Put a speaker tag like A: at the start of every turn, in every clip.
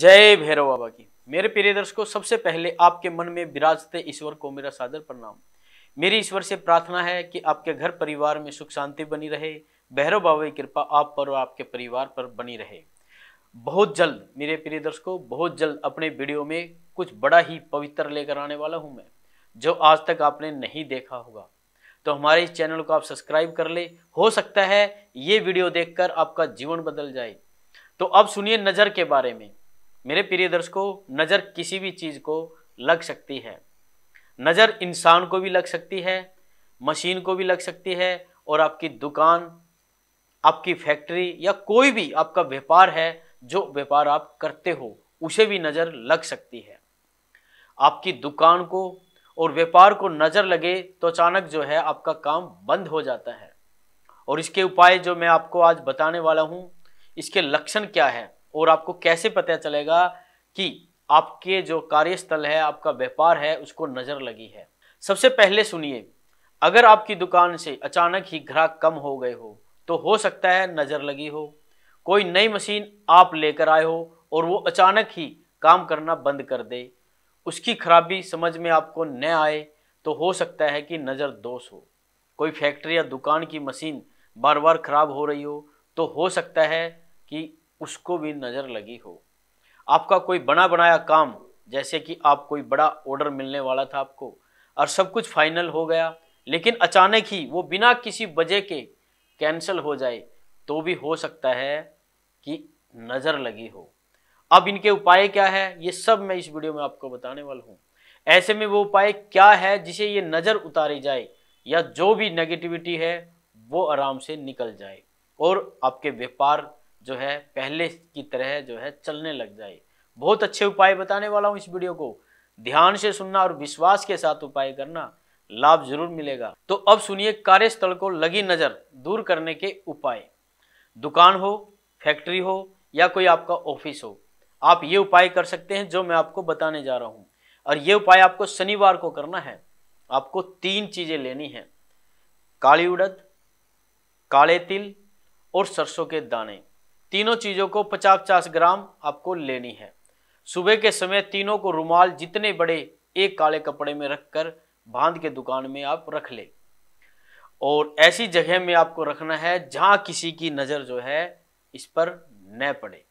A: जय भैरव बाबा की मेरे प्रिय दर्शकों सबसे पहले आपके मन में विराजते ईश्वर को मेरा सादर प्रणाम मेरी ईश्वर से प्रार्थना है कि आपके घर परिवार में सुख शांति बनी रहे भैरव बाबा की कृपा आप पर और आपके परिवार पर बनी रहे बहुत जल्द मेरे प्रिय दर्शकों बहुत जल्द अपने वीडियो में कुछ बड़ा ही पवित्र लेकर आने वाला हूँ मैं जो आज तक आपने नहीं देखा होगा तो हमारे इस चैनल को आप सब्सक्राइब कर ले हो सकता है ये वीडियो देखकर आपका जीवन बदल जाए तो अब सुनिए नज़र के बारे में मेरे प्रिय दर्शकों नज़र किसी भी चीज़ को लग सकती है नज़र इंसान को भी लग सकती है मशीन को भी लग सकती है और आपकी दुकान आपकी फैक्ट्री या कोई भी आपका व्यापार है जो व्यापार आप करते हो उसे भी नज़र लग सकती है आपकी दुकान को और व्यापार को नज़र लगे तो अचानक जो है आपका काम बंद हो जाता है और इसके उपाय जो मैं आपको आज बताने वाला हूँ इसके लक्षण क्या है और आपको कैसे पता चलेगा कि आपके जो कार्यस्थल है आपका व्यापार है उसको नज़र लगी है सबसे पहले सुनिए अगर आपकी दुकान से अचानक ही ग्राहक कम हो गए हो तो हो सकता है नज़र लगी हो कोई नई मशीन आप लेकर आए हो और वो अचानक ही काम करना बंद कर दे उसकी खराबी समझ में आपको न आए तो हो सकता है कि नज़र दोष हो कोई फैक्ट्री या दुकान की मशीन बार बार ख़राब हो रही हो तो हो सकता है कि उसको भी नज़र लगी हो आपका कोई बना बनाया काम जैसे कि आप कोई बड़ा ऑर्डर मिलने वाला था आपको और सब कुछ फाइनल हो गया लेकिन अचानक ही वो बिना किसी वजह के कैंसिल हो जाए तो भी हो सकता है कि नज़र लगी हो अब इनके उपाय क्या है ये सब मैं इस वीडियो में आपको बताने वाला हूँ ऐसे में वो उपाय क्या है जिसे ये नज़र उतारी जाए या जो भी नेगेटिविटी है वो आराम से निकल जाए और आपके व्यापार जो है पहले की तरह जो है चलने लग जाए बहुत अच्छे उपाय बताने वाला हूँ इस वीडियो को ध्यान से सुनना और विश्वास के साथ उपाय करना लाभ जरूर मिलेगा तो अब सुनिए कार्यस्थल को लगी नज़र दूर करने के उपाय दुकान हो फैक्ट्री हो या कोई आपका ऑफिस हो आप ये उपाय कर सकते हैं जो मैं आपको बताने जा रहा हूं और ये उपाय आपको शनिवार को करना है आपको तीन चीज़ें लेनी है काली उड़द काले तिल और सरसों के दाने तीनों चीज़ों को पचास पचास ग्राम आपको लेनी है सुबह के समय तीनों को रुमाल जितने बड़े एक काले कपड़े में रखकर बांध के दुकान में आप रख ले और ऐसी जगह में आपको रखना है जहाँ किसी की नज़र जो है इस पर न पड़े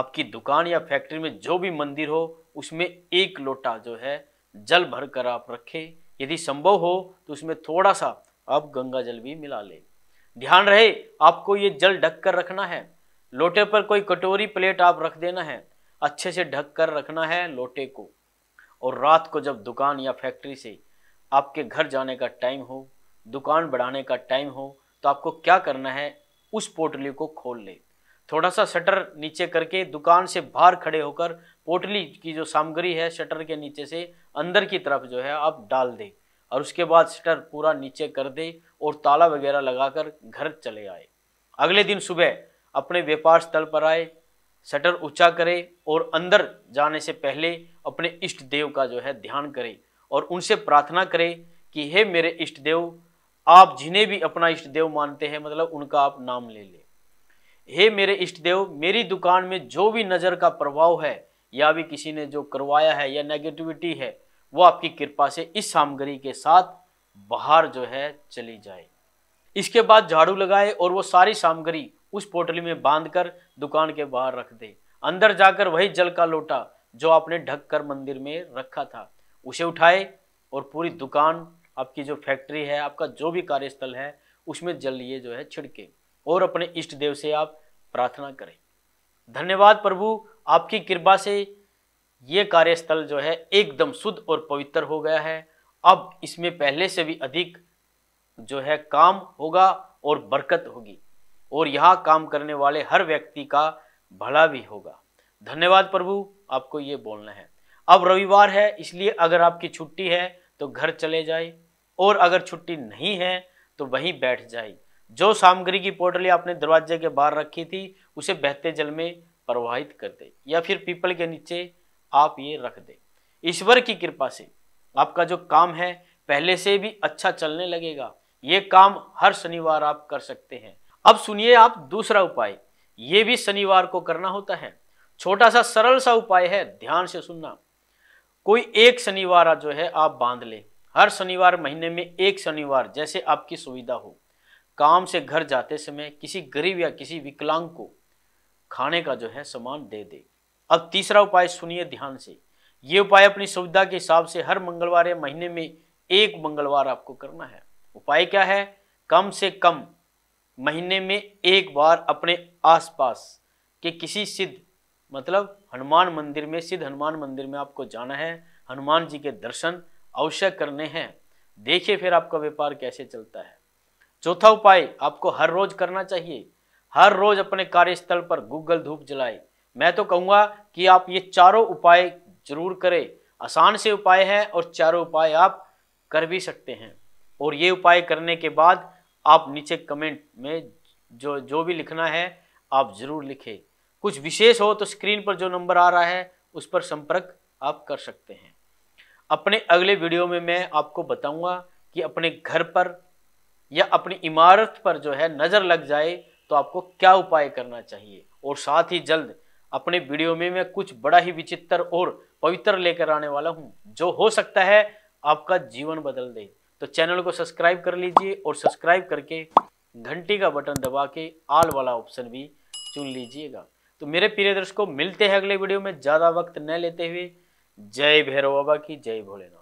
A: आपकी दुकान या फैक्ट्री में जो भी मंदिर हो उसमें एक लोटा जो है जल भर कर आप रखें यदि संभव हो तो उसमें थोड़ा सा आप गंगा जल भी मिला लें ध्यान रहे आपको ये जल ढक कर रखना है लोटे पर कोई कटोरी प्लेट आप रख देना है अच्छे से ढक कर रखना है लोटे को और रात को जब दुकान या फैक्ट्री से आपके घर जाने का टाइम हो दुकान बढ़ाने का टाइम हो तो आपको क्या करना है उस पोटली को खोल ले थोड़ा सा शटर नीचे करके दुकान से बाहर खड़े होकर पोटली की जो सामग्री है शटर के नीचे से अंदर की तरफ जो है आप डाल दें और उसके बाद शटर पूरा नीचे कर दे और ताला वगैरह लगाकर घर चले आए अगले दिन सुबह अपने व्यापार स्थल पर आए शटर ऊंचा करें और अंदर जाने से पहले अपने इष्ट देव का जो है ध्यान करें और उनसे प्रार्थना करें कि हे मेरे इष्ट देव आप जिन्हें भी अपना इष्ट देव मानते हैं मतलब उनका आप नाम ले लें हे मेरे इष्ट देव मेरी दुकान में जो भी नज़र का प्रभाव है या भी किसी ने जो करवाया है या नेगेटिविटी है वो आपकी कृपा से इस सामग्री के साथ बाहर जो है चली जाए इसके बाद झाड़ू लगाए और वो सारी सामग्री उस पोटली में बांधकर दुकान के बाहर रख दे अंदर जाकर वही जल का लोटा जो आपने ढक कर मंदिर में रखा था उसे उठाए और पूरी दुकान आपकी जो फैक्ट्री है आपका जो भी कार्यस्थल है उसमें जल लिए जो है छिड़के और अपने इष्ट देव से आप प्रार्थना करें धन्यवाद प्रभु आपकी कृपा से ये कार्यस्थल जो है एकदम शुद्ध और पवित्र हो गया है अब इसमें पहले से भी अधिक जो है काम होगा और बरकत होगी और यहाँ काम करने वाले हर व्यक्ति का भला भी होगा धन्यवाद प्रभु आपको ये बोलना है अब रविवार है इसलिए अगर आपकी छुट्टी है तो घर चले जाए और अगर छुट्टी नहीं है तो वहीं बैठ जाए जो सामग्री की पोटली आपने दरवाजे के बाहर रखी थी उसे बहते जल में प्रवाहित कर दे या फिर पीपल के नीचे आप ये रख दे ईश्वर की कृपा से आपका जो काम है पहले से भी अच्छा चलने लगेगा ये काम हर शनिवार आप कर सकते हैं अब सुनिए आप दूसरा उपाय ये भी शनिवार को करना होता है छोटा सा सरल सा उपाय है ध्यान से सुनना कोई एक शनिवार जो है आप बांध ले हर शनिवार महीने में एक शनिवार जैसे आपकी सुविधा हो काम से घर जाते समय किसी गरीब या किसी विकलांग को खाने का जो है सामान दे दे अब तीसरा उपाय सुनिए ध्यान से ये उपाय अपनी सुविधा के हिसाब से हर मंगलवार या महीने में एक मंगलवार आपको करना है उपाय क्या है कम से कम महीने में एक बार अपने आसपास के किसी सिद्ध मतलब हनुमान मंदिर में सिद्ध हनुमान मंदिर में आपको जाना है हनुमान जी के दर्शन अवश्य करने हैं देखिए फिर आपका व्यापार कैसे चलता है चौथा उपाय आपको हर रोज करना चाहिए हर रोज अपने कार्यस्थल पर गूगल धूप जलाए मैं तो कहूँगा कि आप ये चारों उपाय जरूर करें आसान से उपाय है और चारों उपाय आप कर भी सकते हैं और ये उपाय करने के बाद आप नीचे कमेंट में जो जो भी लिखना है आप ज़रूर लिखें कुछ विशेष हो तो स्क्रीन पर जो नंबर आ रहा है उस पर संपर्क आप कर सकते हैं अपने अगले वीडियो में मैं आपको बताऊंगा कि अपने घर पर या अपनी इमारत पर जो है नज़र लग जाए तो आपको क्या उपाय करना चाहिए और साथ ही जल्द अपने वीडियो में मैं कुछ बड़ा ही विचित्र और पवित्र लेकर आने वाला हूँ जो हो सकता है आपका जीवन बदल दे तो चैनल को सब्सक्राइब कर लीजिए और सब्सक्राइब करके घंटी का बटन दबा के आल वाला ऑप्शन भी चुन लीजिएगा तो मेरे प्रिय दर्शकों मिलते हैं अगले वीडियो में ज़्यादा वक्त न लेते हुए जय भैरव बाबा की जय भोलेनाथ